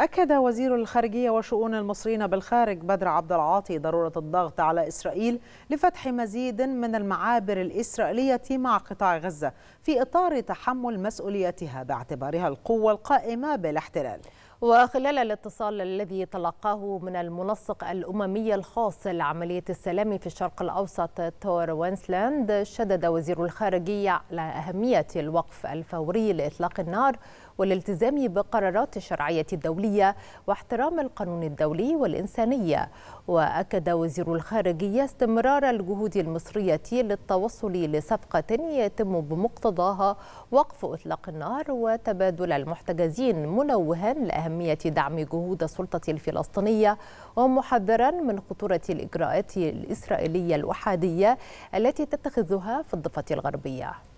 أكد وزير الخارجية وشؤون المصريين بالخارج بدر عبد العاطي ضرورة الضغط على إسرائيل لفتح مزيد من المعابر الإسرائيلية مع قطاع غزة في إطار تحمل مسؤوليتها باعتبارها القوة القائمة بالاحتلال وخلال الاتصال الذي تلقاه من المنسق الأممي الخاص لعملية السلام في الشرق الأوسط تور وينسلاند شدد وزير الخارجية على أهمية الوقف الفوري لإطلاق النار والالتزام بقرارات الشرعية الدولية واحترام القانون الدولي والإنسانية وأكد وزير الخارجية استمرار الجهود المصرية للتوصل لصفقة يتم بمقتضاها وقف إطلاق النار وتبادل المحتجزين منوها لأهمية أهمية دعم جهود السلطة الفلسطينية ومحذرا من خطورة الإجراءات الإسرائيلية الأحادية التي تتخذها في الضفة الغربية